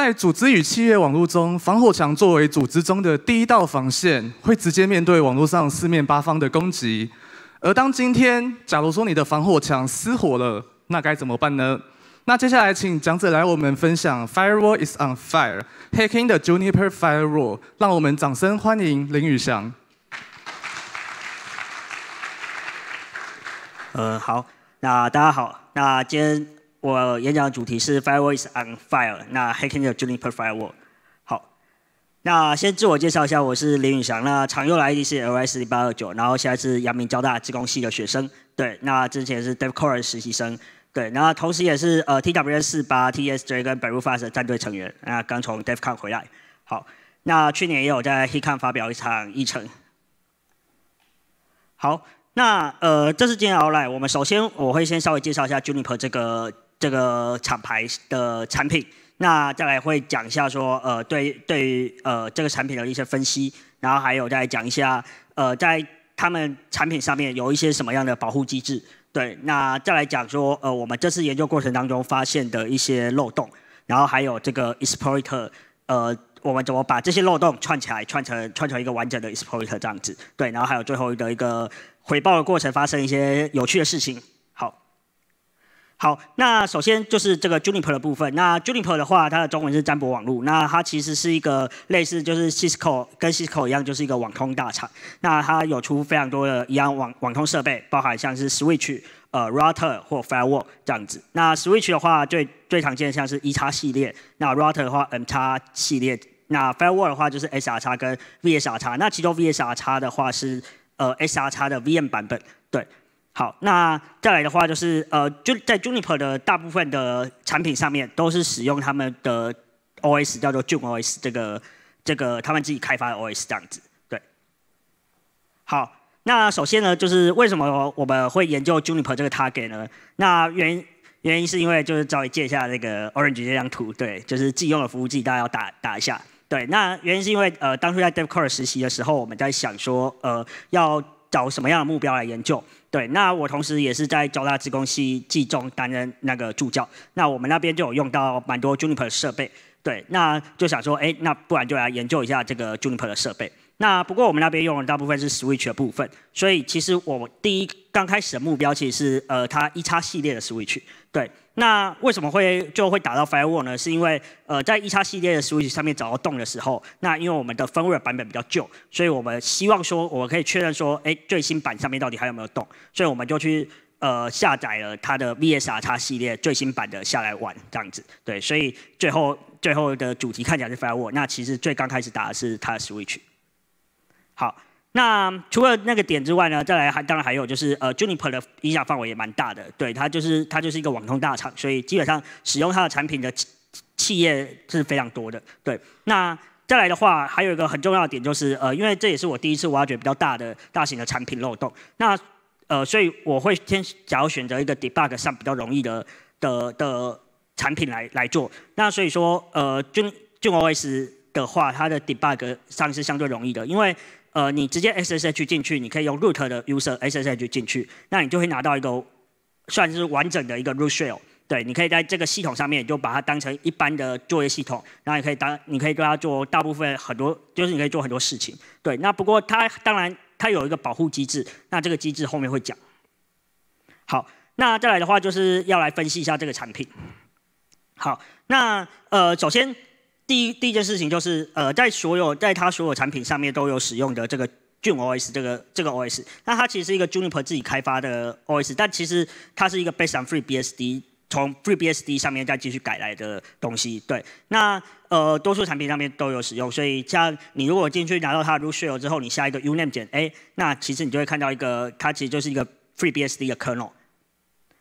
在组织与企业网络中，防火墙作为组织中的第一道防线，会直接面对网络上四面八方的攻击。而当今天，假如说你的防火墙失火了，那该怎么办呢？那接下来，请讲者来我们分享 “Firewall is on fire”，Hacking the Juniper Firewall。让我们掌声欢迎林宇翔。呃，好，那大家好，那今。我演讲的主题是 Firewall is on fire。那 Hackers Juniper Firewall。好，那先自我介绍一下，我是林允翔。那常用的 ID 是 LS 八二九，然后现在是阳明交大资工系的学生。对，那之前是 DevCore 实习生。对，然后同时也是呃 TW 四八 TSJ 跟 b l u f a s t 战队成员。那刚从 d e v c o n 回来。好，那去年也有在 h a c k o n 发表一场议程。好，那呃这是今天 outline。我们首先我会先稍微介绍一下 Juniper 这个。这个厂牌的产品，那再来会讲一下说，呃，对，对，呃，这个产品的一些分析，然后还有再讲一下，呃，在他们产品上面有一些什么样的保护机制，对，那再来讲说，呃，我们这次研究过程当中发现的一些漏洞，然后还有这个 exploit，呃，我们怎么把这些漏洞串起来，串成，串成一个完整的 exploit 这样子，对，然后还有最后的一个回报的过程发生一些有趣的事情。好，那首先就是这个 Juniper 的部分。那 Juniper 的话，它的中文是占博网络。那它其实是一个类似就是 Cisco，跟 Cisco 一样，就是一个网通大厂。那它有出非常多的一样网网通设备，包含像是 Switch、呃 Router 或 Firewall 这样子。那 Switch 的话，最最常见的像是 E 系列。那 Router 的话，M 系列。那 Firewall 的话，就是 SR x 跟 VS r x 那其中 VS r x 的话是呃 SR x 的 VM 版本，对。好，那再来的话就是，呃，就在 Juniper 的大部分的产品上面，都是使用他们的 OS，叫做 JunOS，这个这个他们自己开发的 OS，这样子。对。好，那首先呢，就是为什么我们会研究 Juniper 这个 Target 呢？那原因原因是因为就是稍微借一下那个 Orange 这张图，对，就是自用的服务器，大家要打打一下。对，那原因是因为呃，当初在 Dev Core 实习的时候，我们在想说，呃，要。找什么样的目标来研究？对，那我同时也是在交大资工系计中担任那个助教，那我们那边就有用到蛮多 Juniper 设备，对，那就想说，哎，那不然就来研究一下这个 Juniper 的设备。那不过我们那边用的大部分是 Switch 的部分，所以其实我第一刚开始的目标其实是呃它一叉系列的 Switch。对，那为什么会最后会打到 f i r e w a l l 呢？是因为呃在一叉系列的 Switch 上面找到洞的时候，那因为我们的 firmware 版本比较旧，所以我们希望说我可以确认说，哎最新版上面到底还有没有洞，所以我们就去呃下载了它的 VSRX 系列最新版的下来玩这样子。对，所以最后最后的主题看起来是 f i r e w a l l 那其实最刚开始打的是它的 Switch。好，那除了那个点之外呢，再来还当然还有就是呃，Juniper 的影响范围也蛮大的，对，它就是它就是一个网通大厂，所以基本上使用它的产品的企企业是非常多的，对。那再来的话，还有一个很重要的点就是呃，因为这也是我第一次挖掘比较大的大型的产品漏洞，那呃，所以我会先假如选择一个 debug 上比较容易的的的产品来来做，那所以说呃，Jun Junos 的话，它的 debug 上是相对容易的，因为呃，你直接 SSH 进去，你可以用 root 的 user SSH 进去，那你就会拿到一个算是完整的一个 root shell。对，你可以在这个系统上面就把它当成一般的作业系统，然后也可以当你可以跟它做大部分很多，就是你可以做很多事情。对，那不过它当然它有一个保护机制，那这个机制后面会讲。好，那再来的话就是要来分析一下这个产品。好，那呃，首先。第一第一件事情就是，呃，在所有在它所有产品上面都有使用的这个 Juno OS 这个这个 OS，那它其实是一个 Juniper 自己开发的 OS，但其实它是一个 based on Free BSD，从 Free BSD 上面再继续改来的东西。对，那呃多数产品上面都有使用，所以像你如果进去拿到它 root shell 之后，你下一个 uname 命哎，那其实你就会看到一个，它其实就是一个 Free BSD 的 kernel。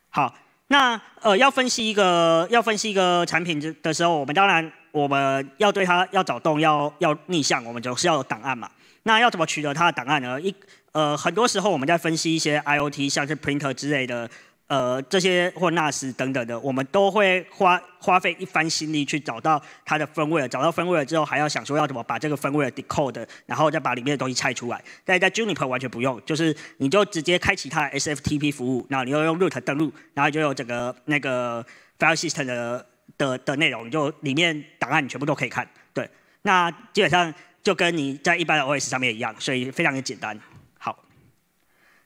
好，那呃要分析一个要分析一个产品的时候，我们当然。我们要对它要找洞要要逆向，我们总是要档案嘛。那要怎么取得它的档案呢？一呃，很多时候我们在分析一些 IOT，像是 printer 之类的，呃，这些或 NAS 等等的，我们都会花花费一番心力去找到它的分位。找到分位了之后，还要想说要怎么把这个分位的 decode，然后再把里面的东西拆出来。但是在 Juniper 完全不用，就是你就直接开启它的 SFTP 服务，然后你要用 root 登录，然后就有整个那个 file system 的。的的内容就里面档案全部都可以看，对，那基本上就跟你在一般的 OS 上面一样，所以非常的简单。好，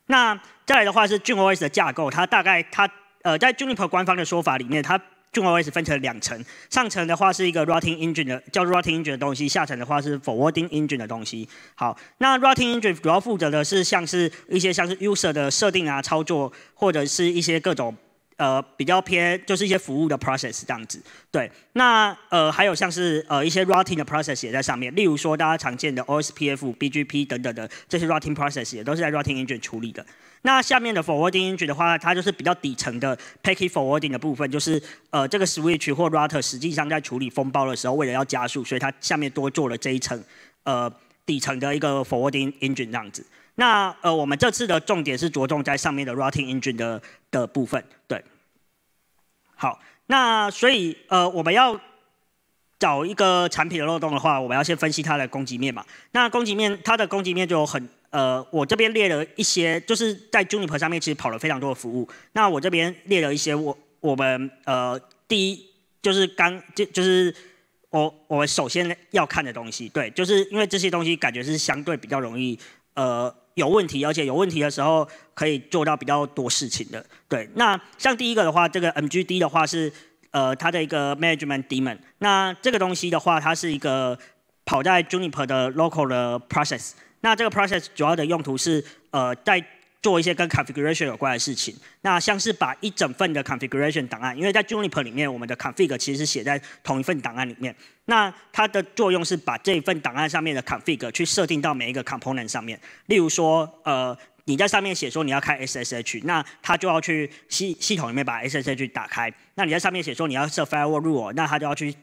那再来的话是 JunOS 的架构，它大概它呃在 Juniper 官方的说法里面，它 JunOS 分成两层，上层的话是一个 Routing Engine 的叫做 Routing Engine 的东西，下层的话是 Forwarding Engine 的东西。好，那 Routing Engine 主要负责的是像是一些像是 User 的设定啊、操作或者是一些各种。呃，比较偏就是一些服务的 process 这样子，对。那呃，还有像是呃一些 routing 的 process 也在上面，例如说大家常见的 OSPF、BGP 等等的这些 routing process 也都是在 routing engine 处理的。那下面的 forwarding engine 的话，它就是比较底层的 packet forwarding 的部分，就是呃这个 switch 或 router 实际上在处理风暴的时候，为了要加速，所以它下面多做了这一层呃底层的一个 forwarding engine 这样子。那呃我们这次的重点是着重在上面的 routing engine 的的部分，对。好，那所以呃，我们要找一个产品的漏洞的话，我们要先分析它的攻击面嘛。那攻击面，它的攻击面就有很呃，我这边列了一些，就是在 Juniper 上面其实跑了非常多的服务。那我这边列了一些，我我们呃，第一就是刚就就是我我首先要看的东西，对，就是因为这些东西感觉是相对比较容易呃。有问题，而且有问题的时候可以做到比较多事情的。对，那像第一个的话，这个 MGD 的话是，呃，它的一个 Management Daemon。那这个东西的话，它是一个跑在 Juniper 的 local 的 process。那这个 process 主要的用途是，呃，在。做一些跟 configuration 有关的事情，那像是把一整份的 configuration 档案，因为在 Juniper 里面，我们的 config 其实写在同一份档案里面。那它的作用是把这一份档案上面的 config 去设定到每一个 component 上面。例如说，呃，你在上面写说你要开 SSH，那它就要去系系统里面把 SSH 打开。那你在上面写说你要设 firewall rule，那它就要去。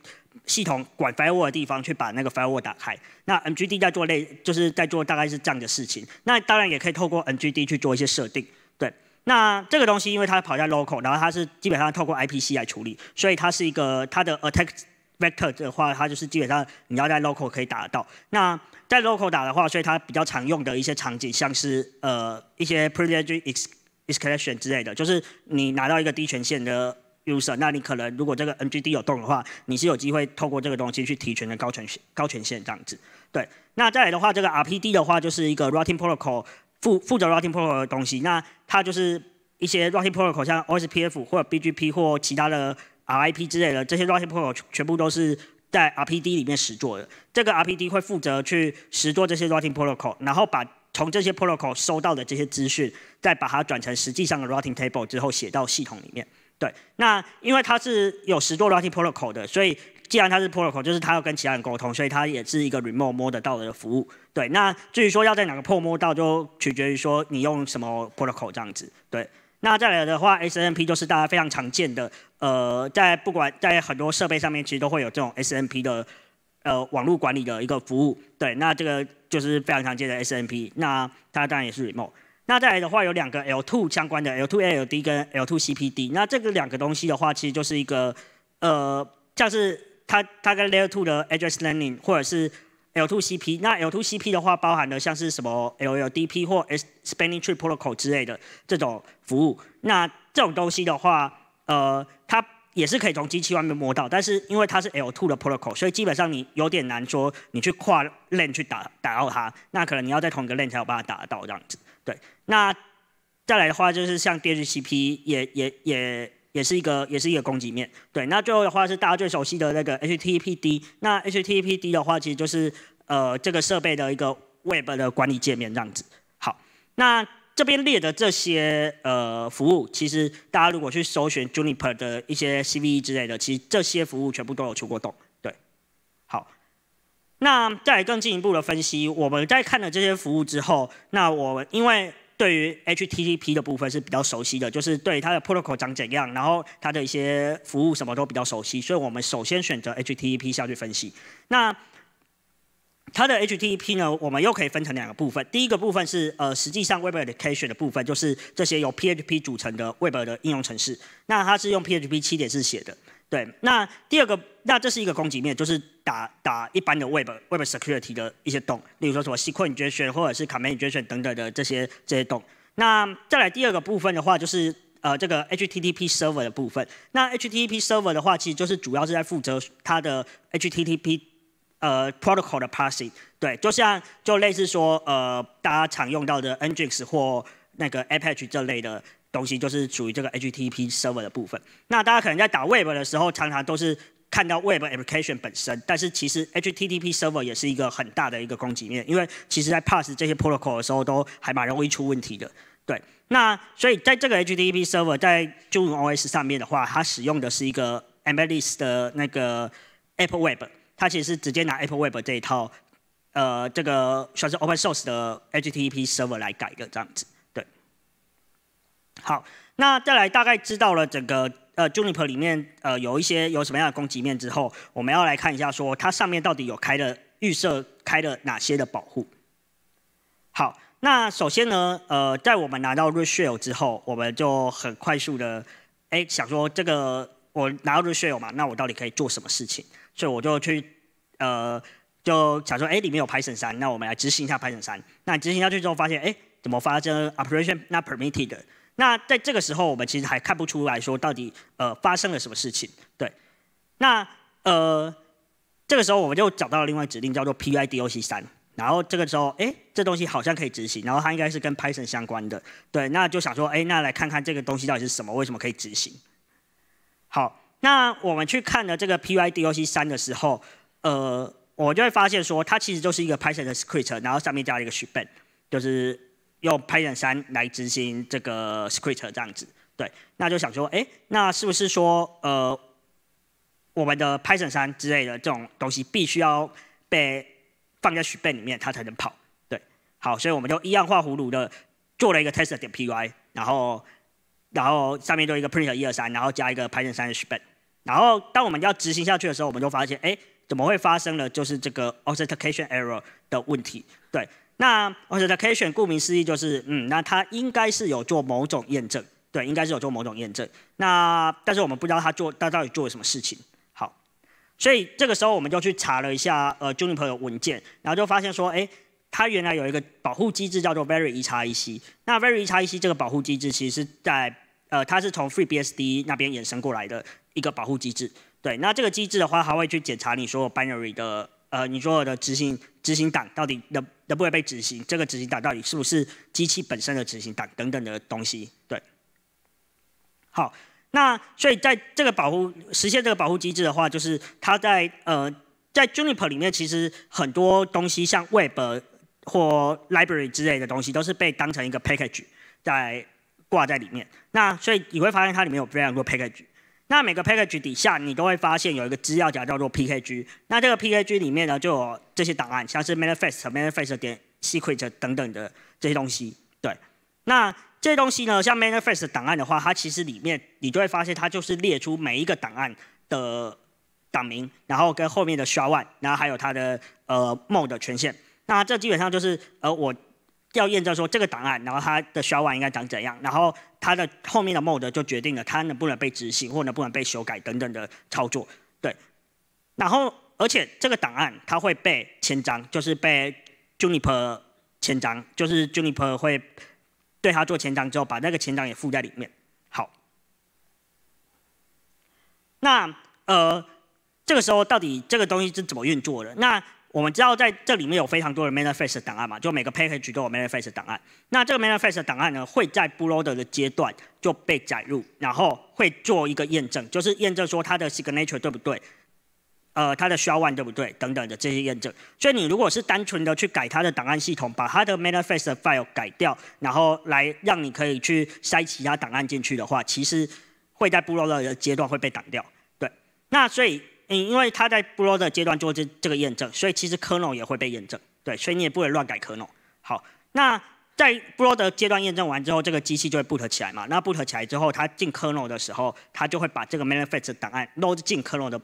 系统管 firewall 地方去把那个 firewall 打开。那 NGD 在做类，就是在做大概是这样的事情。那当然也可以透过 NGD 去做一些设定，对。那这个东西因为它跑在 local，然后它是基本上透过 IPC 来处理，所以它是一个它的 attack vector 的话，它就是基本上你要在 local 可以打到。那在 local 打的话，所以它比较常用的一些场景，像是呃一些 privilege e x c a l t i o n 之类的就是你拿到一个低权限的。user，那你可能如果这个 NGD 有动的话，你是有机会透过这个东西去提权的高权限高权限这样子。对，那再来的话，这个 RPD 的话就是一个 routing protocol 负负责 routing protocol 的东西。那它就是一些 routing protocol 像 OSPF 或者 BGP 或其他的 RIP 之类的，这些 routing protocol 全部都是在 RPD 里面实做的。这个 RPD 会负责去实做这些 routing protocol，然后把从这些 protocol 收到的这些资讯，再把它转成实际上的 routing table 之后写到系统里面。对，那因为它是有十多 routing protocol 的，所以既然它是 protocol，就是它要跟其他人沟通，所以它也是一个 remote 摸得到的服务。对，那至于说要在哪个 port 摸到，就取决于说你用什么 protocol 这样子。对，那再来的话，SNP 就是大家非常常见的，呃，在不管在很多设备上面，其实都会有这种 SNMP 的呃网络管理的一个服务。对，那这个就是非常常见的 SNMP，那它当然也是 remote。那再来的话，有两个 L2 相关的 L2LLD 跟 L2CPD。那这个两个东西的话，其实就是一个，呃，像是它它跟 L2 e 的 address learning，或者是 L2CP。那 L2CP 的话，包含的像是什么 LLDP 或 spanning tree protocol 之类的这种服务。那这种东西的话，呃，它也是可以从机器外面摸到，但是因为它是 L2 的 protocol，所以基本上你有点难说你去跨链去打打到它。那可能你要在同一个链才有办法打到这样子。对，那再来的话就是像 d h c p 也也也也是一个也是一个供给面。对，那最后的话是大家最熟悉的那个 HTTPD。那 HTTPD 的话，其实就是呃这个设备的一个 Web 的管理界面这样子。好，那这边列的这些呃服务，其实大家如果去搜寻 Juniper 的一些 CVE 之类的，其实这些服务全部都有出过洞。那再更进一步的分析，我们在看了这些服务之后，那我们因为对于 HTTP 的部分是比较熟悉的，就是对它的 protocol 长怎样，然后它的一些服务什么都比较熟悉，所以我们首先选择 HTTP 下去分析。那它的 HTTP 呢，我们又可以分成两个部分，第一个部分是呃，实际上 Web Application 的部分，就是这些由 PHP 组成的 Web 的应用程式，那它是用 PHP 七点四写的，对。那第二个。那这是一个供给面，就是打打一般的 Web Web Security 的一些洞，例如说什么 SQL Injection 或者是 Command Injection 等等的这些这些洞。那再来第二个部分的话，就是呃这个 HTTP Server 的部分。那 HTTP Server 的话，其实就是主要是在负责它的 HTTP 呃 Protocol 的 p a s s i n g 对，就像就类似说呃大家常用到的 Nginx 或那个 Apache 这类的东西，就是属于这个 HTTP Server 的部分。那大家可能在打 Web 的时候，常常都是看到 Web Application 本身，但是其实 HTTP Server 也是一个很大的一个供给面，因为其实在 p a s s 这些 Protocol 的时候都还蛮容易出问题的。对，那所以在这个 HTTP Server 在 Juno OS 上面的话，它使用的是一个 e m b e d l y s 的那个 Apple Web，它其实是直接拿 Apple Web 这一套，呃，这个算是 Open Source 的 HTTP Server 来改的这样子。对，好。那再来大概知道了整个呃 Juniper 里面呃有一些有什么样的攻击面之后，我们要来看一下说它上面到底有开了预设开了哪些的保护。好，那首先呢，呃，在我们拿到 r e s h e l l 之后，我们就很快速的哎想说这个我拿到 r e s h e l l 嘛，那我到底可以做什么事情？所以我就去呃就想说哎里面有 Python 三，那我们来执行一下 Python 三。那执行下去之后发现哎怎么发生 Operation Not Permitted？那在这个时候，我们其实还看不出来，说到底呃发生了什么事情，对。那呃这个时候，我们就找到了另外指令叫做 p i d o c 三，然后这个时候，哎，这东西好像可以执行，然后它应该是跟 Python 相关的，对。那就想说，哎，那来看看这个东西到底是什么，为什么可以执行？好，那我们去看了这个 p i d o c 三的时候，呃，我就会发现说，它其实就是一个 Python 的 script，然后上面加了一个 shebang，就是。用 Python 三来执行这个 script 这样子，对，那就想说，哎，那是不是说，呃，我们的 Python 三之类的这种东西必须要被放在 s h r i p 里面，它才能跑，对，好，所以我们就一样画葫芦的做了一个 test 点 py，然后然后上面做一个 print 一二三，然后加一个 Python 三的 s h r i p 然后当我们要执行下去的时候，我们就发现，哎，怎么会发生了就是这个 authentication error 的问题，对。那 authentication 顾名思义就是嗯，那它应该是有做某种验证，对，应该是有做某种验证。那但是我们不知道它做到底做了什么事情。好，所以这个时候我们就去查了一下呃 Juniper 的文件，然后就发现说，哎，它原来有一个保护机制叫做 v e r y f 叉 E C。那 v e r y f 叉 E C 这个保护机制其实是在呃它是从 FreeBSD 那边衍生过来的一个保护机制，对。那这个机制的话，还会去检查你所有 binary 的呃你所有的执行执行档到底的。都不会被执行。这个执行档到底是不是机器本身的执行档等等的东西？对。好，那所以在这个保护、实现这个保护机制的话，就是它在呃，在 j u n i p e r 里面，其实很多东西，像 Web 或 Library 之类的东西，都是被当成一个 package 在挂在里面。那所以你会发现它里面有非常多 package。那每个 package 底下，你都会发现有一个资料夹叫做 pkg。那这个 pkg 里面呢，就有这些档案，像是 manifest、manifest 点 s e c r e t 等等的这些东西。对，那这些东西呢，像 manifest 档案的话，它其实里面你就会发现，它就是列出每一个档案的档名，然后跟后面的 s h e 然后还有它的呃 mode 权限。那这基本上就是呃我。要验证说这个档案，然后它的 s h a 应该长怎样，然后它的后面的 m o d e 就决定了它能不能被执行或能不能被修改等等的操作。对，然后而且这个档案它会被签章，就是被 Juniper 签章，就是 Juniper 会对它做签章之后，把那个签章也附在里面。好，那呃，这个时候到底这个东西是怎么运作的？那我们知道在这里面有非常多的 manifest 档案嘛，就每个 package 都有 manifest 档案。那这个 manifest 档案呢，会在 b o o l o a d e r 的阶段就被载入，然后会做一个验证，就是验证说它的 signature 对不对，呃，它的 s h a one 对不对等等的这些验证。所以你如果是单纯的去改它的档案系统，把它的 manifest file 改掉，然后来让你可以去塞其他档案进去的话，其实会在 b o l o a d e r 的阶段会被挡掉。对，那所以。嗯，因为它在 broad 阶段做这这个验证，所以其实 kernel 也会被验证，对，所以你也不会乱改 kernel。好，那在 broad 阶段验证完之后，这个机器就会 boot 起来嘛？那 boot 起来之后，它进 kernel 的时候，它就会把这个 manifest 档案 load 进 kernel 的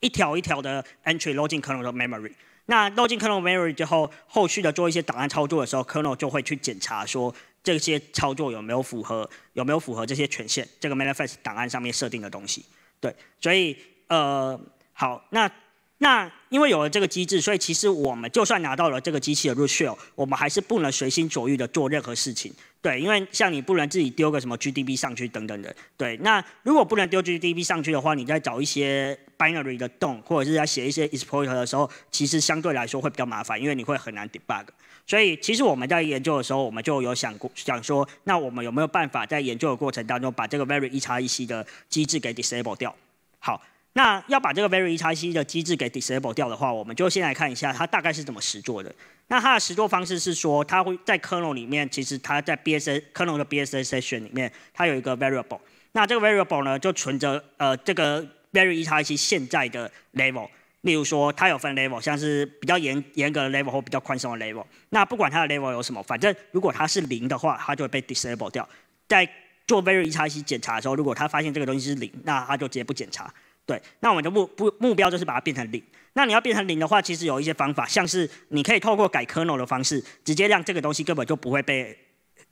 一条一条的 entry load 进 kernel 的 memory。那 load 进 kernel memory 之后，后续的做一些档案操作的时候，kernel 就会去检查说这些操作有没有符合有没有符合这些权限，这个 manifest 档案上面设定的东西。对，所以。呃，好，那那因为有了这个机制，所以其实我们就算拿到了这个机器的 root shell，我们还是不能随心所欲的做任何事情。对，因为像你不能自己丢个什么 gdb 上去等等的。对，那如果不能丢 gdb 上去的话，你在找一些 binary 的洞，或者是在写一些 exploit 的时候，其实相对来说会比较麻烦，因为你会很难 debug。所以，其实我们在研究的时候，我们就有想过，想说，那我们有没有办法在研究的过程当中，把这个 very 一叉一 c 的机制给 disable 掉？好。那要把这个 very E C 的机制给 disable 掉的话，我们就先来看一下它大概是怎么实作的。那它的实作方式是说，它会在 kernel 里面，其实它在 B S A kernel 的 B S A session 里面，它有一个 variable。那这个 variable 呢，就存着呃这个 very E C 现在的 level。例如说，它有分 level，像是比较严严格的 level 或比较宽松的 level。那不管它的 level 有什么，反正如果它是零的话，它就会被 disable 掉。在做 very E C 检查的时候，如果它发现这个东西是零，那它就直接不检查。对，那我们的目不目标就是把它变成零。那你要变成零的话，其实有一些方法，像是你可以透过改 kernel 的方式，直接让这个东西根本就不会被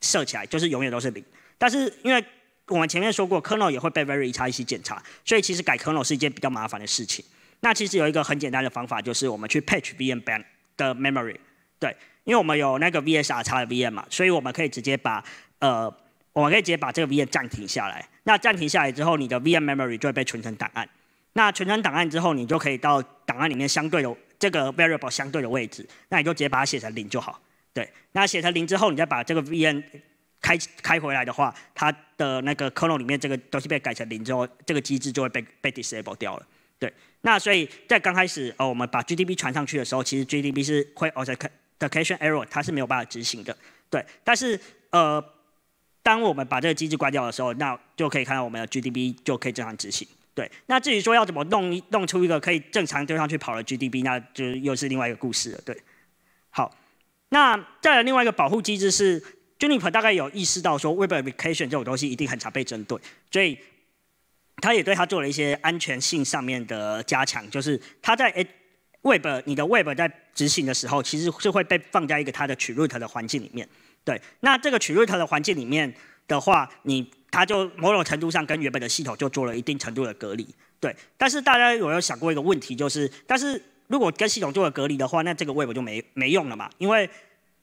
设起来，就是永远都是零。但是因为我们前面说过，kernel 也会被 v e r y 一些检查，所以其实改 kernel 是一件比较麻烦的事情。那其实有一个很简单的方法，就是我们去 patch VM band 的 memory，对，因为我们有那个 VSRX 的 VM 嘛，所以我们可以直接把呃，我们可以直接把这个 VM 暂停下来。那暂停下来之后，你的 VM memory 就会被存成档案。那存成档案之后，你就可以到档案里面相对的这个 variable 相对的位置，那你就直接把它写成零就好。对，那写成零之后，你再把这个 vn 开开回来的话，它的那个 kernel 里面这个东西被改成零之后，这个机制就会被被 disable 掉了。对，那所以在刚开始哦，我们把 GDB 传上去的时候，其实 GDB 是会哦在 catch e c t i o n error 它是没有办法执行的。对，但是呃，当我们把这个机制关掉的时候，那就可以看到我们的 GDB 就可以正常执行。对，那至于说要怎么弄一弄出一个可以正常丢上去跑的 GDB，那就又是另外一个故事了。对，好，那再有另外一个保护机制是，Juniper 大概有意识到说 Web Application 这种东西一定很常被针对，所以他也对他做了一些安全性上面的加强，就是他在 Web 你的 Web 在执行的时候，其实是会被放在一个它的 t r u t 的环境里面。对，那这个 t r u t 的环境里面的话，你。它就某种程度上跟原本的系统就做了一定程度的隔离，对。但是大家有没有想过一个问题，就是，但是如果跟系统做了隔离的话，那这个 Web 就没没用了嘛？因为，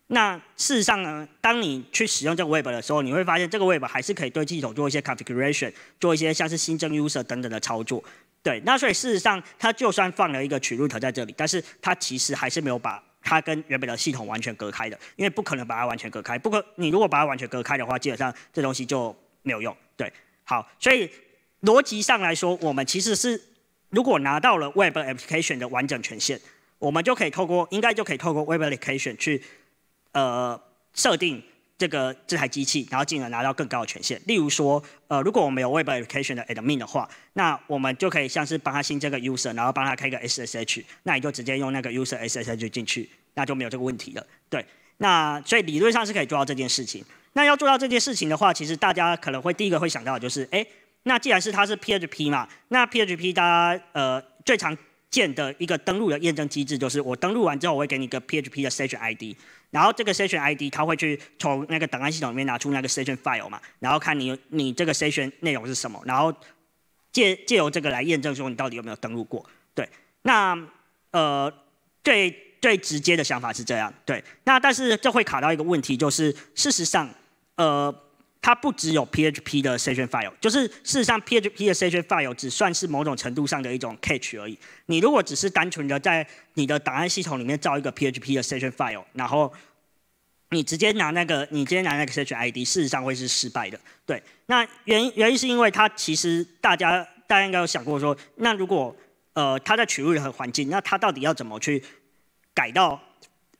那事实上呢，当你去使用这个 Web 的时候，你会发现这个 Web 还是可以对系统做一些 configuration，做一些像是新增 user 等等的操作，对。那所以事实上，它就算放了一个取入条在这里，但是它其实还是没有把它跟原本的系统完全隔开的，因为不可能把它完全隔开。不过你如果把它完全隔开的话，基本上这东西就。没有用，对，好，所以逻辑上来说，我们其实是如果拿到了 Web Application 的完整权限，我们就可以透过应该就可以透过 Web Application 去呃设定这个这台机器，然后进而拿到更高的权限。例如说，呃，如果我们有 Web Application 的 Admin 的话，那我们就可以像是帮他新增个 User，然后帮他开个 SSH，那你就直接用那个 User SSH 进去，那就没有这个问题了，对。那所以理论上是可以做到这件事情。那要做到这件事情的话，其实大家可能会第一个会想到就是，哎，那既然是它是 PHP 嘛，那 PHP 大家呃最常见的一个登录的验证机制就是，我登录完之后我会给你一个 PHP 的 session ID，然后这个 session ID 它会去从那个档案系统里面拿出那个 session file 嘛，然后看你你这个 session 内容是什么，然后借借由这个来验证说你到底有没有登录过。对，那呃对。最直接的想法是这样，对。那但是这会卡到一个问题，就是事实上，呃，它不只有 PHP 的 session file，就是事实上 PHP 的 session file 只算是某种程度上的一种 catch 而已。你如果只是单纯的在你的档案系统里面造一个 PHP 的 session file，然后你直接拿那个，你直接拿那个 session ID，事实上会是失败的。对。那原因原因是因为它其实大家大家应该有想过说，那如果呃它在取录的环境，那它到底要怎么去？改到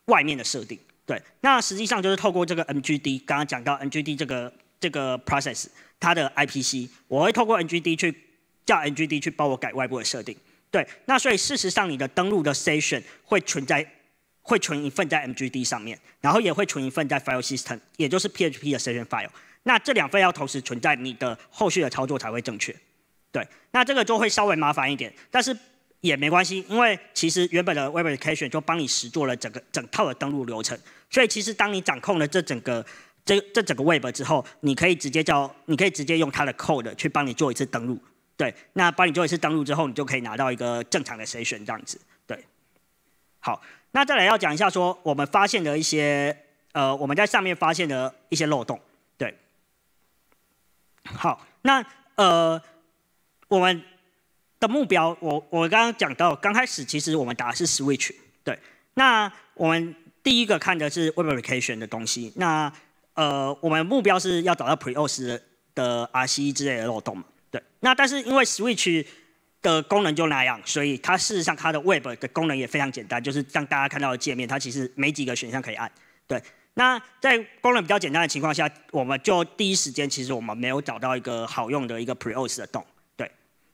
外面的设定，对，那实际上就是透过这个 N G D，刚刚讲到 N G D 这个这个 process，它的 I P C，我会透过 N G D 去叫 N G D 去帮我改外部的设定，对，那所以事实上你的登录的 session 会存在，会存一份在 m G D 上面，然后也会存一份在 file system，也就是 P H P 的 session file，那这两份要同时存在，你的后续的操作才会正确，对，那这个就会稍微麻烦一点，但是。也没关系，因为其实原本的 Web a p p l i c a t i o n 就帮你实做了整个整套的登录流程，所以其实当你掌控了这整个这这整个 Web 之后，你可以直接叫，你可以直接用它的 Code 去帮你做一次登录，对，那帮你做一次登录之后，你就可以拿到一个正常的 Session 这样子，对。好，那再来要讲一下说，我们发现的一些呃我们在上面发现的一些漏洞，对。好，那呃我们。的目标，我我刚刚讲到，刚开始其实我们打的是 Switch，对。那我们第一个看的是 Web Application 的东西，那呃，我们目标是要找到 PreOS 的 RCE 之类的漏洞嘛，对。那但是因为 Switch 的功能就那样，所以它事实上它的 Web 的功能也非常简单，就是让大家看到的界面，它其实没几个选项可以按，对。那在功能比较简单的情况下，我们就第一时间其实我们没有找到一个好用的一个 PreOS 的洞。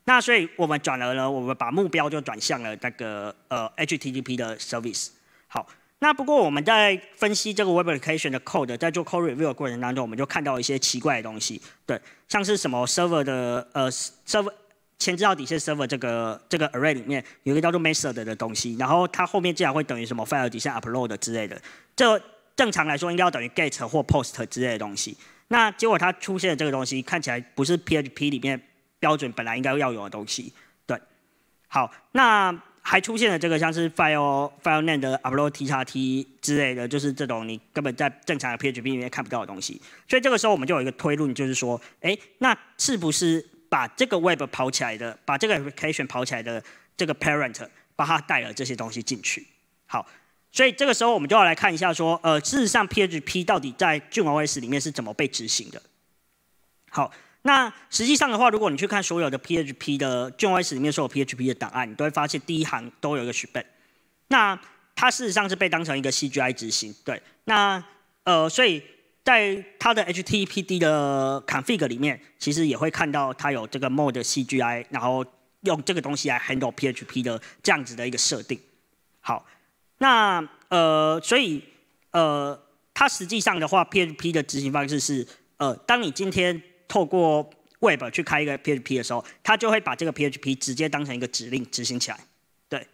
那所以，我们转而呢，我们把目标就转向了那个呃 HTTP 的 service。好，那不过我们在分析这个 Web application 的 code，在做 code review 的过程当中，我们就看到一些奇怪的东西，对，像是什么 server 的呃 server 前置到底线 server 这个这个 array 里面有一个叫做 method 的东西，然后它后面竟然会等于什么 file 底下 upload 之类的，这正常来说应该要等于 get 或 post 之类的东西，那结果它出现的这个东西看起来不是 PHP 里面。标准本来应该要有的东西，对，好，那还出现了这个像是 file file name upload t x t 之类的就是这种你根本在正常的 PHP 里面看不到的东西，所以这个时候我们就有一个推论，就是说，哎，那是不是把这个 Web 跑起来的，把这个 Application 跑起来的这个 Parent 把它带了这些东西进去？好，所以这个时候我们就要来看一下说，呃，事实上 PHP 到底在 Juno OS 里面是怎么被执行的？好。那实际上的话，如果你去看所有的 PHP 的 JS 里面所有 PHP 的档案，你都会发现第一行都有一个 shebang。那它事实上是被当成一个 CGI 执行。对，那呃，所以在它的 httpd 的 config 里面，其实也会看到它有这个 mode CGI，然后用这个东西来 handle PHP 的这样子的一个设定。好，那呃，所以呃，它实际上的话，PHP 的执行方式是呃，当你今天透过 Web 去开一个 PHP 的时候，它就会把这个 PHP 直接当成一个指令执行起来，对。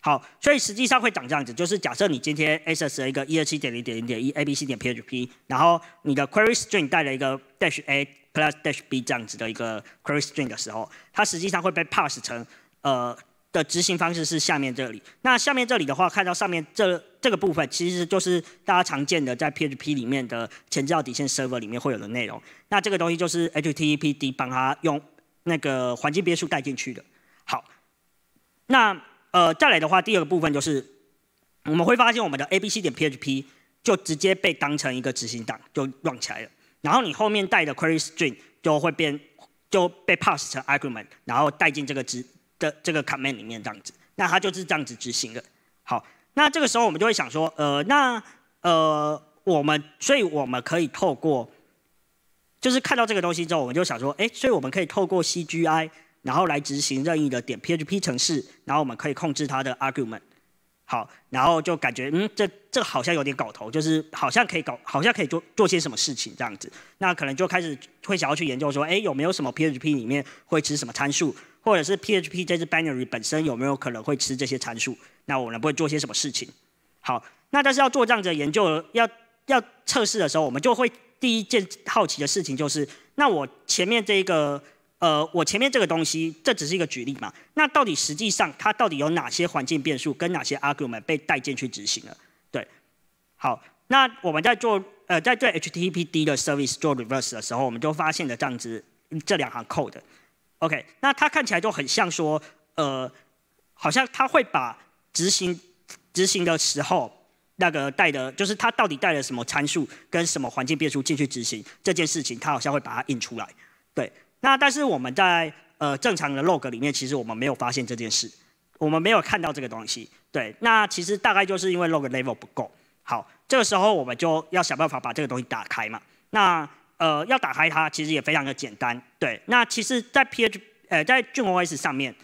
好，所以实际上会长这样子，就是假设你今天 access 一个一二七点零点零点一 abc.php，点然后你的 Query String 带了一个 dash a plus dash b 这样子的一个 Query String 的时候，它实际上会被 p a s s 成呃。的执行方式是下面这里。那下面这里的话，看到上面这这个部分，其实就是大家常见的在 PHP 里面的前置底线 server 里面会有的内容。那这个东西就是 HTTPD 帮它用那个环境变数带进去的。好，那呃再来的话，第二个部分就是我们会发现我们的 abc 点 PHP 就直接被当成一个执行档就 run 起来了。然后你后面带的 query string 就会变就被 pass 成 argument，然后带进这个值。的这个 command 里面这样子，那它就是这样子执行的。好，那这个时候我们就会想说，呃，那呃，我们所以我们可以透过，就是看到这个东西之后，我们就想说，哎，所以我们可以透过 CGI 然后来执行任意的点 PHP 程式，然后我们可以控制它的 argument。好，然后就感觉，嗯，这这个好像有点搞头，就是好像可以搞，好像可以做做些什么事情这样子。那可能就开始会想要去研究说，哎，有没有什么 PHP 里面会支持什么参数？或者是 PHP 这支 binary 本身有没有可能会吃这些参数？那我们会做些什么事情？好，那但是要做这样子的研究、要要测试的时候，我们就会第一件好奇的事情就是：那我前面这一个呃，我前面这个东西，这只是一个举例嘛？那到底实际上它到底有哪些环境变数跟哪些 argument 被带进去执行了？对，好，那我们在做呃，在对 HTTPD 的 service 做 reverse 的时候，我们就发现了这样子这两行 code。OK，那它看起来就很像说，呃，好像它会把执行执行的时候那个带的，就是它到底带了什么参数跟什么环境变数进去执行这件事情，它好像会把它印出来。对，那但是我们在呃正常的 log 里面，其实我们没有发现这件事，我们没有看到这个东西。对，那其实大概就是因为 log level 不够。好，这个时候我们就要想办法把这个东西打开嘛。那呃，要打开它其实也非常的简单。对，那其实，在 P H 呃，在 Junos 上面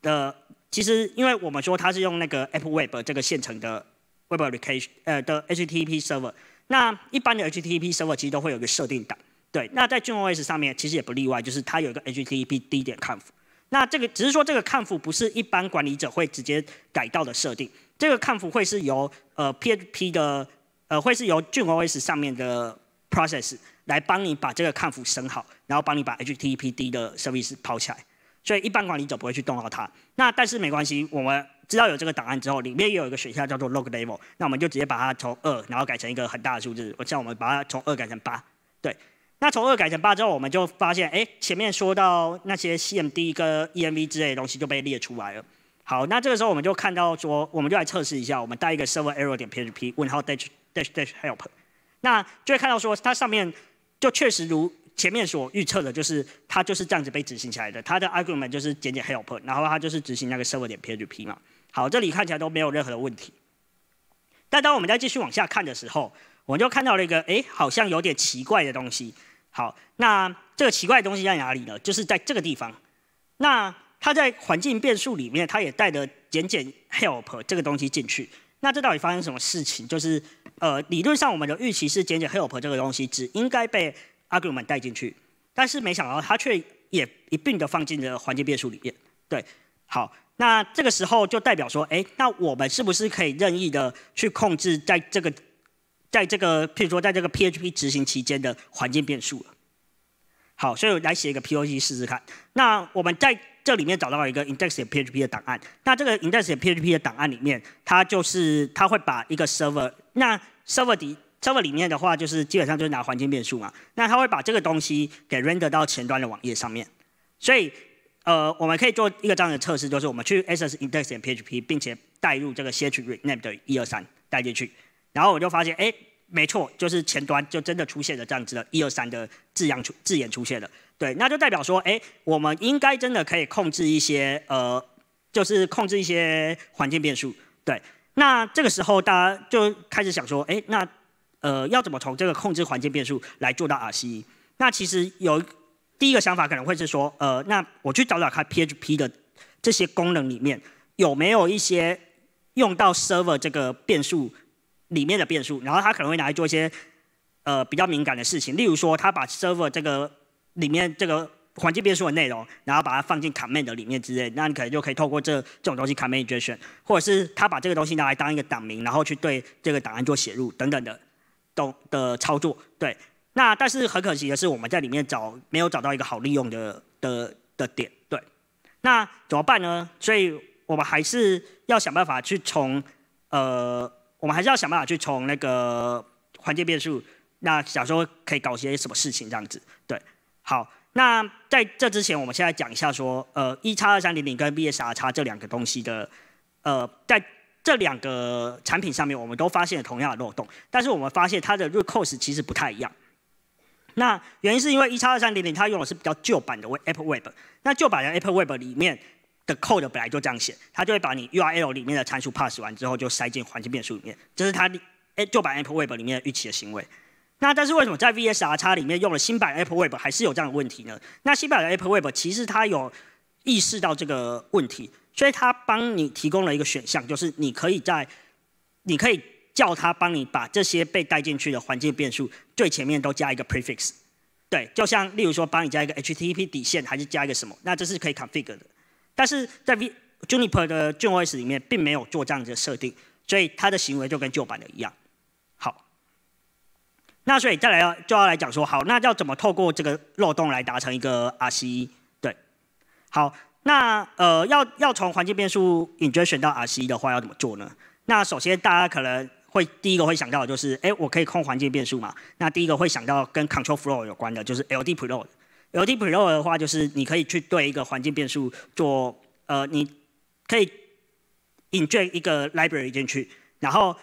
的，其实因为我们说它是用那个 Apple Web 这个现成的 Web application 呃的 HTTP server。那一般的 HTTP server 其实都会有个设定档。对，那在 Junos 上面其实也不例外，就是它有一个 HTTP d 点 conf。那这个只是说这个 conf 不是一般管理者会直接改到的设定，这个 conf 会是由呃 PHP 的呃会是由 Junos 上面的 process。来帮你把这个抗腐升好，然后帮你把 HTTPD 的 service 跑起来，所以一般管理者不会去动到它。那但是没关系，我们知道有这个档案之后，里面也有一个选项叫做 log level，那我们就直接把它从二，然后改成一个很大的数字。我像我们把它从二改成八，对。那从二改成八之后，我们就发现，哎，前面说到那些 CMD 跟 ENV 之类的东西就被列出来了。好，那这个时候我们就看到说，我们就来测试一下，我们带一个 server error 点 PHP，问号 dash dash dash help，那就会看到说它上面。就确实如前面所预测的，就是它就是这样子被执行起来的。它的 argument 就是简简 help，然后它就是执行那个 server 点 PHP 嘛。好，这里看起来都没有任何的问题。但当我们再继续往下看的时候，我就看到了一个，哎，好像有点奇怪的东西。好，那这个奇怪的东西在哪里呢？就是在这个地方。那它在环境变数里面，它也带的简简 help 这个东西进去。那这到底发生什么事情？就是呃，理论上我们的预期是，仅仅 help 这个东西只应该被 argument 带进去，但是没想到它却也一并的放进了环境变数里面。对，好，那这个时候就代表说，哎，那我们是不是可以任意的去控制在这个在这个譬如说在这个 PHP 执行期间的环境变数了？好，所以我来写一个 p o p 试试看。那我们在这里面找到了一个 index.php 的档案，那这个 index.php 的档案里面，它就是它会把一个 server 那 server 里 server 里面的话，就是基本上就是拿环境变数嘛。那他会把这个东西给 render 到前端的网页上面。所以，呃，我们可以做一个这样的测试，就是我们去 s s index.php，并且带入这个 $_RENAME 的一二三带进去。然后我就发现，哎，没错，就是前端就真的出现了这样子的一二三的字样出字眼出现了。对，那就代表说，哎，我们应该真的可以控制一些呃，就是控制一些环境变数。对。那这个时候，大家就开始想说，哎，那，呃，要怎么从这个控制环境变数来做到 RCE？那其实有第一个想法可能会是说，呃，那我去找找看 PHP 的这些功能里面有没有一些用到 server 这个变数里面的变数，然后他可能会拿来做一些呃比较敏感的事情，例如说他把 server 这个里面这个。环境变数的内容，然后把它放进 command 里面之类，那你可能就可以透过这这种东西 command injection，或者是他把这个东西拿来当一个档名，然后去对这个档案做写入等等的东的操作。对，那但是很可惜的是，我们在里面找没有找到一个好利用的的的点。对，那怎么办呢？所以我们还是要想办法去从呃，我们还是要想办法去从那个环境变数，那想说可以搞些什么事情这样子。对，好。那在这之前，我们现在讲一下说，呃，一叉二三零零跟 B S R 叉这两个东西的，呃，在这两个产品上面，我们都发现了同样的漏洞，但是我们发现它的 r t c o s e 其实不太一样。那原因是因为一叉二三零零它用的是比较旧版的 Apple Web，那旧版 Apple Web 里面的 code 本来就这样写，它就会把你 URL 里面的参数 pass 完之后就塞进环境变量里面，这是它旧版 Apple Web 里面预期的行为。那但是为什么在 VSR x 里面用了新版 Apple Web 还是有这样的问题呢？那新版的 Apple Web 其实它有意识到这个问题，所以它帮你提供了一个选项，就是你可以在你可以叫它帮你把这些被带进去的环境变数最前面都加一个 prefix。对，就像例如说帮你加一个 HTTP 底线，还是加一个什么？那这是可以 config 的。但是在 V Juniper 的 Junos 里面并没有做这样子的设定，所以它的行为就跟旧版的一样。那所以再来要就要来讲说好，那要怎么透过这个漏洞来达成一个 R C 对？好，那呃要要从环境变数 injection 到 R C 的话要怎么做呢？那首先大家可能会第一个会想到就是，哎，我可以控环境变数嘛？那第一个会想到跟 control flow 有关的，就是 LD preload。LD preload 的话就是你可以去对一个环境变数做呃，你可以 inject 一个 library 进去，然后。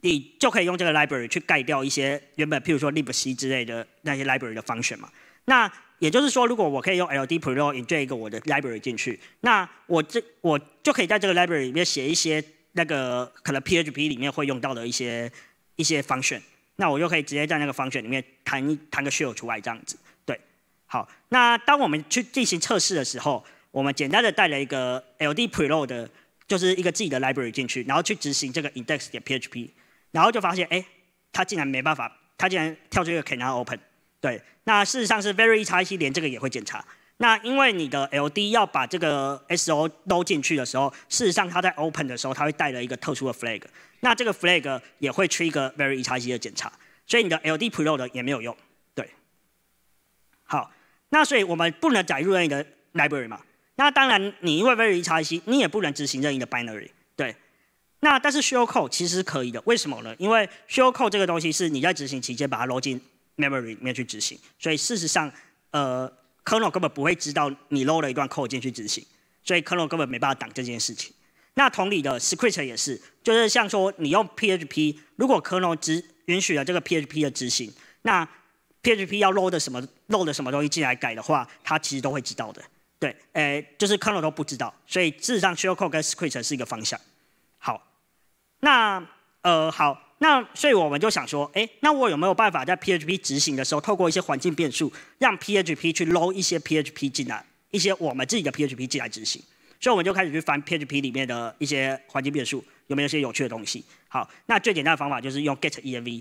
你就可以用这个 library 去盖掉一些原本譬如说 libc 之类的那些 library 的 function 嘛。那也就是说，如果我可以用 LD p r o 引这一个我的 library 进去，那我这我就可以在这个 library 里面写一些那个可能 PHP 里面会用到的一些一些 function。那我就可以直接在那个 function 里面弹一弹个 shell 出来这样子。对，好。那当我们去进行测试的时候，我们简单的带了一个 LD p r o 的就是一个自己的 library 进去，然后去执行这个 index.php 点。然后就发现，哎，它竟然没办法，它竟然跳出一个 Cannot Open。对，那事实上是 Very E s y 连这个也会检查。那因为你的 L D 要把这个 S O 都进去的时候，事实上它在 Open 的时候，它会带了一个特殊的 Flag。那这个 Flag 也会去一个 Very E s y 的检查，所以你的 L D Pro 的也没有用。对，好，那所以我们不能载入任意的 Library 嘛？那当然，你因为 Very E s y 你也不能执行任意的 Binary。对。那但是 s h e l c o d e 其实是可以的，为什么呢？因为 s h e l c o d e 这个东西是你在执行期间把它 load 进 memory 里面去执行，所以事实上，呃，kernel 根本不会知道你 load 了一段 code 进去执行，所以 kernel 根本没办法挡这件事情。那同理的 script 也是，就是像说你用 PHP，如果 kernel 只允许了这个 PHP 的执行，那 PHP 要 load 的什么 load 的什么东西进来改的话，它其实都会知道的。对，诶，就是 kernel 都不知道，所以事实上 shellcode 跟 script 是一个方向。那呃好，那所以我们就想说，哎，那我有没有办法在 PHP 执行的时候，透过一些环境变数，让 PHP 去 load 一些 PHP 进来，一些我们自己的 PHP 进来执行。所以我们就开始去翻 PHP 里面的一些环境变数，有没有些有趣的东西？好，那最简单的方法就是用 getenv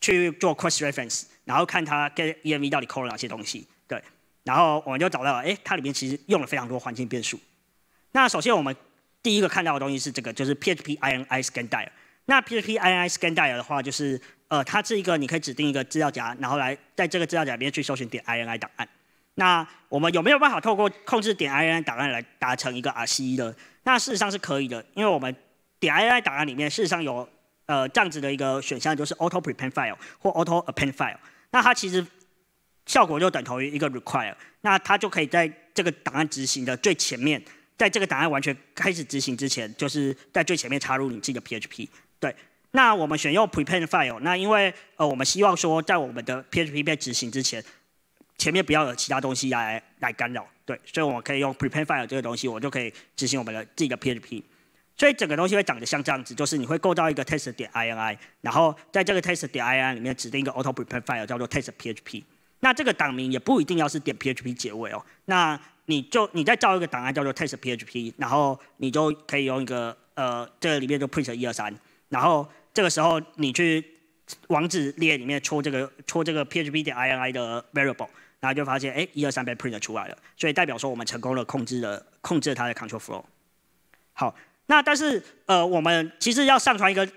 去做 cross reference，然后看它 getenv 到底 call 了哪些东西。对，然后我们就找到了，哎，它里面其实用了非常多环境变数。那首先我们。第一个看到的东西是这个，就是 PHP ini scandir。那 PHP ini scandir 的话，就是呃，它是一个你可以指定一个资料夹，然后来在这个资料夹里面去搜寻点 ini 档案。那我们有没有办法透过控制点 ini 档案来达成一个 RCE 的？那事实上是可以的，因为我们点 ini 档案里面事实上有呃这样子的一个选项，就是 auto prepend file 或 auto append file。那它其实效果就等同于一个 require。那它就可以在这个档案执行的最前面。在这个档案完全开始执行之前，就是在最前面插入你自己的 PHP。对，那我们选用 prepare file。那因为呃，我们希望说，在我们的 PHP 被执行之前，前面不要有其他东西来来干扰。对，所以我们可以用 prepare file 这个东西，我就可以执行我们的自己的 PHP。所以整个东西会长得像这样子，就是你会构造一个 test 点 ini，然后在这个 test 点 ini 里面指定一个 auto prepare file 叫做 test PHP。那这个档名也不一定要是点 PHP 结尾哦。那你就你再造一个档案叫做 test PHP，然后你就可以用一个呃，这里面就 print 一二三，然后这个时候你去网址列里面戳这个戳这个 PHP 点 ini 的 variable，然后就发现哎，一二三被 print 出来了，所以代表说我们成功了控制了控制了它的 control flow。好，那但是呃，我们其实要上传一个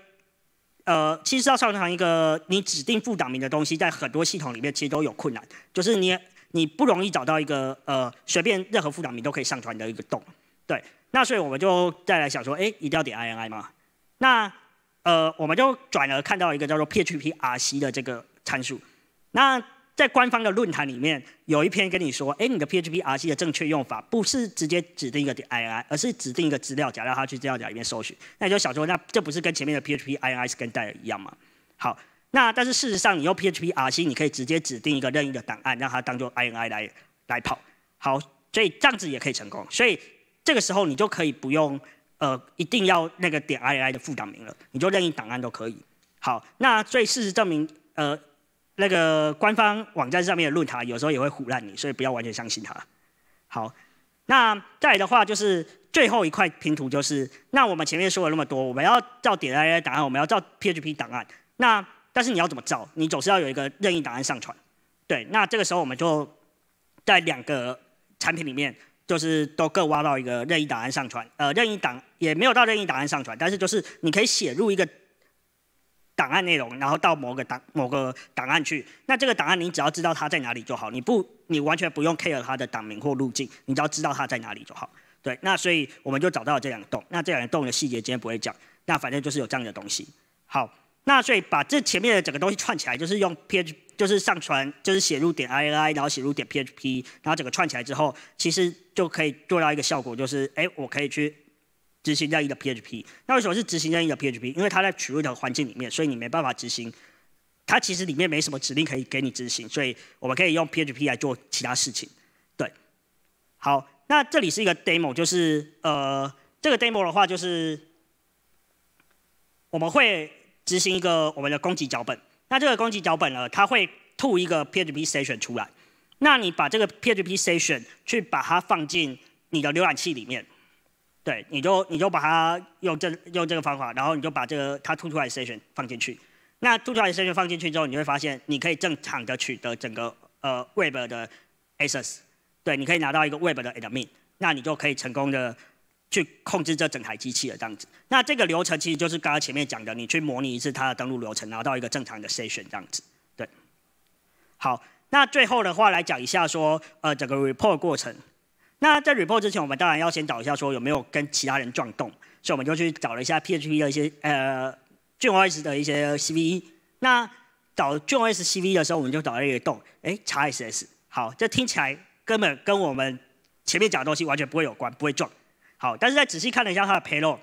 呃，其实要上传一个你指定副档名的东西，在很多系统里面其实都有困难，就是你。你不容易找到一个呃随便任何副档名都可以上传的一个洞，对。那所以我们就再来想说，哎，一定要点 INI 吗？那呃，我们就转而看到一个叫做 PHPRC 的这个参数。那在官方的论坛里面有一篇跟你说，哎，你的 PHPRC 的正确用法不是直接指定一个点 INI，而是指定一个资料夹，让它去资料夹里面搜寻。那你就想说，那这不是跟前面的 PHPINI 是跟戴尔一样吗？好。那但是事实上，你用 PHP R C 你可以直接指定一个任意的档案，让它当做 I N I 来来跑。好，所以这样子也可以成功。所以这个时候你就可以不用呃，一定要那个点 I N I 的副档名了，你就任意档案都可以。好，那所以事实证明，呃，那个官方网站上面的论坛有时候也会唬烂你，所以不要完全相信它。好，那再的话就是最后一块拼图就是，那我们前面说了那么多，我们要照点 I N I 档案，我们要照 PHP 档案，那。但是你要怎么造？你总是要有一个任意档案上传，对。那这个时候，我们就在两个产品里面，就是都各挖到一个任意档案上传，呃，任意档也没有到任意档案上传，但是就是你可以写入一个档案内容，然后到某个档某个档案去。那这个档案你只要知道它在哪里就好，你不你完全不用 care 它的档名或路径，你只要知道它在哪里就好。对。那所以我们就找到了这两个洞。那这两个洞的细节今天不会讲，那反正就是有这样的东西。好。那所以把这前面的整个东西串起来，就是用 p h 就是上传，就是写入点 INI，然后写入点 PHP，然后整个串起来之后，其实就可以做到一个效果，就是哎，我可以去执行任意的 PHP。那为什么是执行任意的 PHP？因为它在取入的环境里面，所以你没办法执行。它其实里面没什么指令可以给你执行，所以我们可以用 PHP 来做其他事情。对，好，那这里是一个 demo，就是呃，这个 demo 的话就是我们会。执行一个我们的攻击脚本，那这个攻击脚本呢，它会吐一个 PHP session 出来，那你把这个 PHP session 去把它放进你的浏览器里面，对，你就你就把它用这用这个方法，然后你就把这个它吐出来的 session 放进去，那吐出来的 session 放进去之后，你会发现你可以正常的取得整个呃 web 的 access，对，你可以拿到一个 web 的 admin，那你就可以成功的。去控制这整台机器的这样子，那这个流程其实就是刚刚前面讲的，你去模拟一次它的登录流程，拿到一个正常的 session 这样子，对。好，那最后的话来讲一下说，呃，整个 report 过程。那在 report 之前，我们当然要先找一下说有没有跟其他人撞动，所以我们就去找了一下 PHP 的一些呃 j o s 的一些 CVE。那找 j o s CVE 的时候，我们就找了一个洞，哎，XSS。好，这听起来根本跟我们前面讲的东西完全不会有关，不会撞。好，但是再仔细看了一下它的 payload，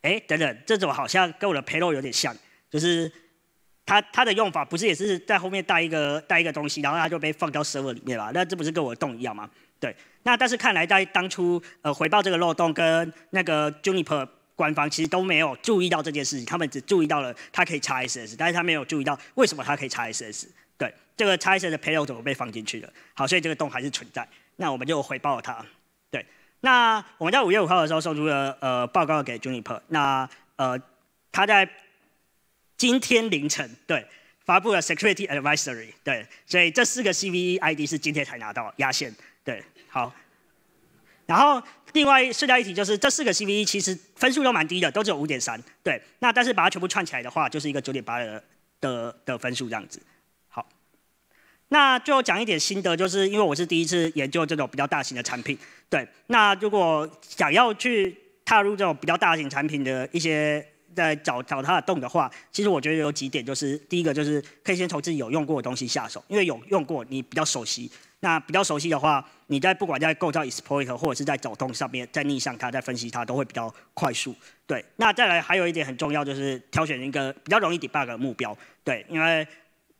哎，等等，这种好像跟我的 payload 有点像，就是它它的用法不是也是在后面带一个带一个东西，然后它就被放到 server 里面了，那这不是跟我的洞一样吗？对，那但是看来在当初呃，回报这个漏洞跟那个 Juniper 官方其实都没有注意到这件事情，他们只注意到了它可以插 SS，但是他没有注意到为什么它可以插 SS，对，这个插 SS 的 payload 怎么被放进去了？好，所以这个洞还是存在，那我们就回报它。那我们在五月五号的时候送出了呃报告给 Juniper，那呃他在今天凌晨对发布了 Security Advisory 对，所以这四个 CVE ID 是今天才拿到压线对好，然后另外顺带一提，就是这四个 CVE 其实分数都蛮低的，都只有五点三对，那但是把它全部串起来的话，就是一个九点八的的的分数这样子。那最后讲一点心得，就是因为我是第一次研究这种比较大型的产品，对。那如果想要去踏入这种比较大型产品的一些在找找它的洞的话，其实我觉得有几点，就是第一个就是可以先从自己有用过的东西下手，因为有用过你比较熟悉，那比较熟悉的话，你在不管在构造 exploit 或者是在走动上面，在逆向它在分析它都会比较快速。对。那再来还有一点很重要，就是挑选一个比较容易 debug 的目标，对，因为。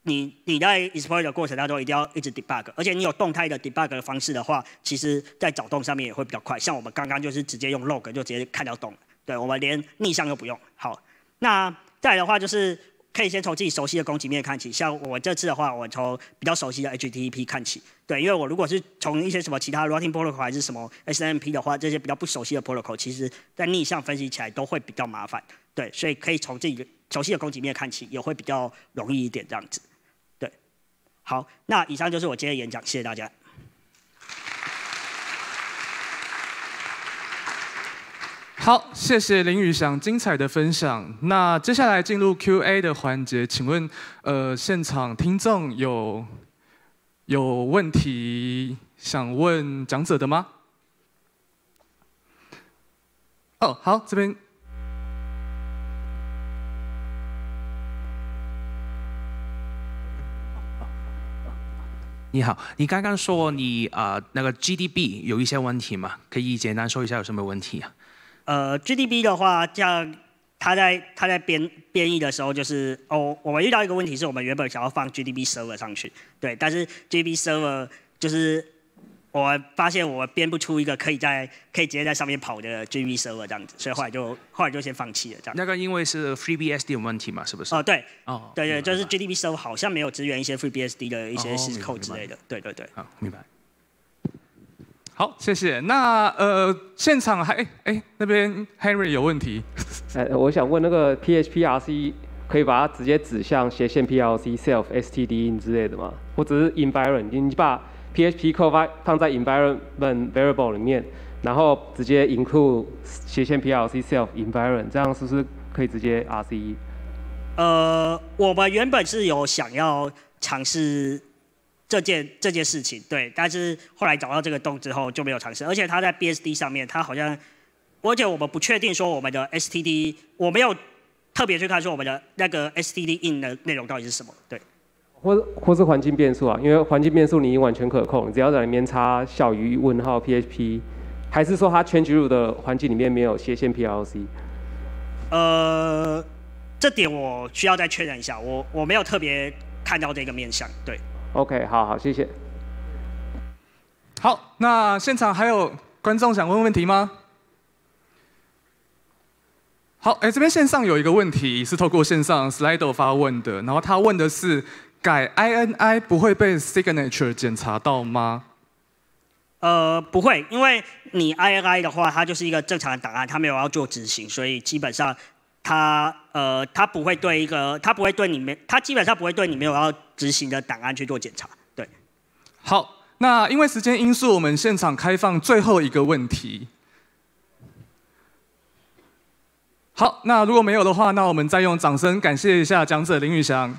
你你在 exploit 的过程当中，一定要一直 debug，而且你有动态的 debug 的方式的话，其实，在找洞上面也会比较快。像我们刚刚就是直接用 log 就直接看到洞，对我们连逆向都不用。好，那再的话就是可以先从自己熟悉的攻击面看起。像我这次的话，我从比较熟悉的 HTTP 看起。对，因为我如果是从一些什么其他 routing protocol 还是什么 SNMP 的话，这些比较不熟悉的 protocol，其实在逆向分析起来都会比较麻烦。对，所以可以从自己熟悉的攻击面看起，也会比较容易一点这样子。好，那以上就是我今天的演讲，谢谢大家。好，谢谢林宇翔精彩的分享。那接下来进入 Q&A 的环节，请问，呃，现场听众有有问题想问讲者的吗？哦，好，这边。你好，你刚刚说你啊那个 GDB 有一些问题嘛？可以简单说一下有什么问题啊？呃，GDB 的话，像它在它在编编译的时候，就是哦，我们遇到一个问题，是我们原本想要放 GDB Server 上去，对，但是 GDB Server 就是。我发现我编不出一个可以在可以直接在上面跑的 g v b Server 这样子，所以后来就后来就先放弃了这样。那个因为是 FreeBSD 有问题嘛，是不是？哦，对，哦，对对，就是 GDB Server 好像没有支援一些 FreeBSD 的一些 c o 之类的，对对对。好，明白。好，谢谢。那呃，现场还哎哎，那边 Henry 有问题，哎，我想问那个 PHP r c 可以把它直接指向斜线 PLC self STD 之类的吗？或者是 Environment 你把 PHP 扣发放在 environment variable 里面，然后直接 include 斜线 P L C self environment，这样是不是可以直接 R C E？呃，我们原本是有想要尝试这件这件事情，对，但是后来找到这个洞之后就没有尝试，而且它在 B S D 上面，它好像，而且我们不确定说我们的 S T D，我没有特别去看说我们的那个 S T D in 的内容到底是什么，对。或或是环境变数啊，因为环境变数你完全可控，只要在里面插小于问号 PHP，还是说它全局的环境里面没有斜线 PLC？呃，这点我需要再确认一下，我我没有特别看到这个面向，对。OK，好好谢谢。好，那现场还有观众想问问题吗？好，哎，这边线上有一个问题是透过线上 slide 发问的，然后他问的是。改 ini 不会被 signature 检查到吗？呃，不会，因为你 ini 的话，它就是一个正常的档案，它没有要做执行，所以基本上它呃，它不会对一个，它不会对你没，它基本上不会对你没有要执行的档案去做检查。对，好，那因为时间因素，我们现场开放最后一个问题。好，那如果没有的话，那我们再用掌声感谢一下讲者林宇翔。